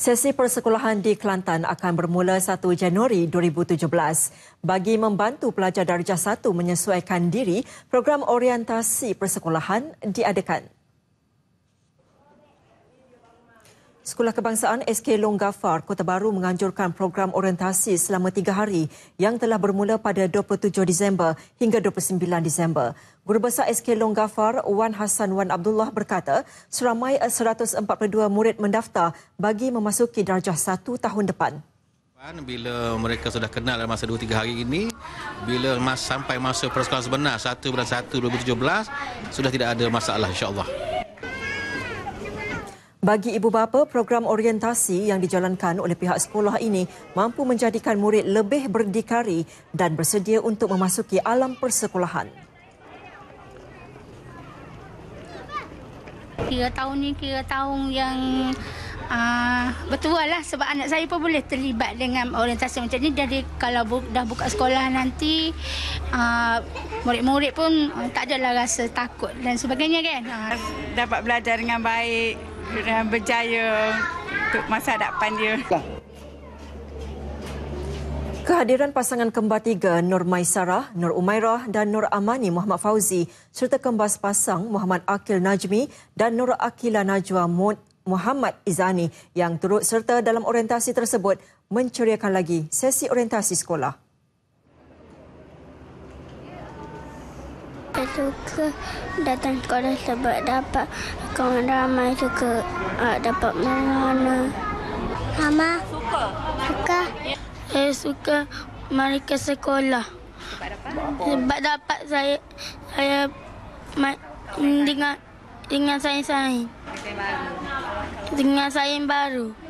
Sesi persekolahan di Kelantan akan bermula 1 Januari 2017. Bagi membantu pelajar darjah 1 menyesuaikan diri, program orientasi persekolahan diadakan. Sekolah Kebangsaan SK Longgafar Kota Baru menganjurkan program orientasi selama tiga hari yang telah bermula pada 27 Disember hingga 29 Disember. Guru Besar SK Longgafar Wan Hassan Wan Abdullah berkata seramai 142 murid mendaftar bagi memasuki darjah satu tahun depan. Bila mereka sudah kenal dalam masa 2-3 hari ini, bila sampai masa persekolahan sebenar 1 bulan 1 2017, sudah tidak ada masalah insyaAllah. Bagi ibu bapa, program orientasi yang dijalankan oleh pihak sekolah ini mampu menjadikan murid lebih berdikari dan bersedia untuk memasuki alam persekolahan. Kira tahun ni kira tahun yang uh, betul lah sebab anak saya pun boleh terlibat dengan orientasi macam ni. Jadi kalau bu- dah buka sekolah nanti, uh, murid-murid pun uh, tak adalah rasa takut dan sebagainya kan. Uh. Dapat belajar dengan baik, yang berjaya untuk masa hadapan dia. Lah. Kehadiran pasangan kembar tiga Nur Maisarah, Nur Umairah dan Nur Amani Muhammad Fauzi serta kembas pasang Muhammad Akil Najmi dan Nur Akila Najwa Muhammad Izani yang turut serta dalam orientasi tersebut menceriakan lagi sesi orientasi sekolah. kita suka datang sekolah sebab dapat kawan ramai suka uh, dapat merana. Mama suka. Suka. Saya suka mari ke sekolah. Sebab dapat saya saya dengan dengan saya saya dengan saya yang baru.